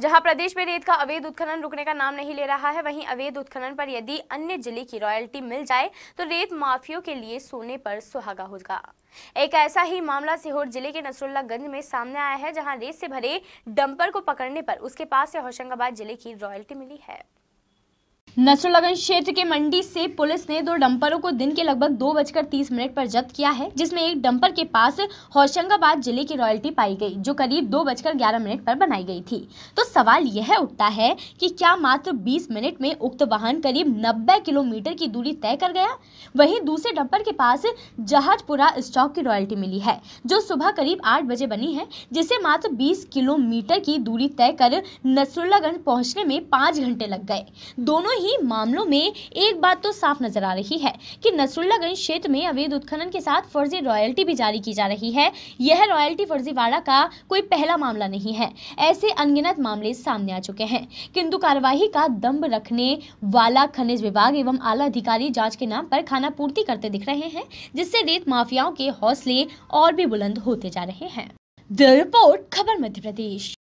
जहां प्रदेश में रेत का अवैध उत्खनन रुकने का नाम नहीं ले रहा है वहीं अवैध उत्खनन पर यदि अन्य जिले की रॉयल्टी मिल जाए तो रेत माफियों के लिए सोने पर सुहागा होगा एक ऐसा ही मामला सीहोर जिले के नसरुल्लागंज में सामने आया है जहां रेत से भरे डंपर को पकड़ने पर उसके पास से होशंगाबाद जिले की रॉयल्टी मिली है नसरुलगंज क्षेत्र के मंडी से पुलिस ने दो डंपरों को दिन के लगभग दो बजकर तीस मिनट पर जब्त किया है जिसमें एक डंपर के पास होशंगाबाद जिले की रॉयल्टी पाई गई जो करीब दो बजकर ग्यारह मिनट पर बनाई गई थी तो सवाल यह उठता है कि क्या मात्र बीस मिनट में उक्त वाहन करीब नब्बे किलोमीटर की दूरी तय कर गया वही दूसरे डंपर के पास जहाजपुरा स्टॉक की रॉयल्टी मिली है जो सुबह करीब आठ बजे बनी है जिसे मात्र बीस किलोमीटर की दूरी तय कर नसरुल्लागंज पहुंचने में पाँच घंटे लग गए दोनों ही मामलों में एक बात तो साफ नजर आ रही है कि नसरुल्लागंज क्षेत्र में अवैध उत्खनन के साथ फर्जी रॉयल्टी भी जारी की जा रही है यह रॉयल्टी फर्जीवाड़ा का कोई पहला मामला नहीं है ऐसे अनगिनत मामले सामने आ चुके हैं किंतु कार्यवाही का दम्भ रखने वाला खनिज विभाग एवं आला अधिकारी जांच के नाम पर खाना पूर्ति करते दिख रहे हैं जिससे रेत माफियाओं के हौसले और भी बुलंद होते जा रहे हैं द रिपोर्ट खबर मध्य प्रदेश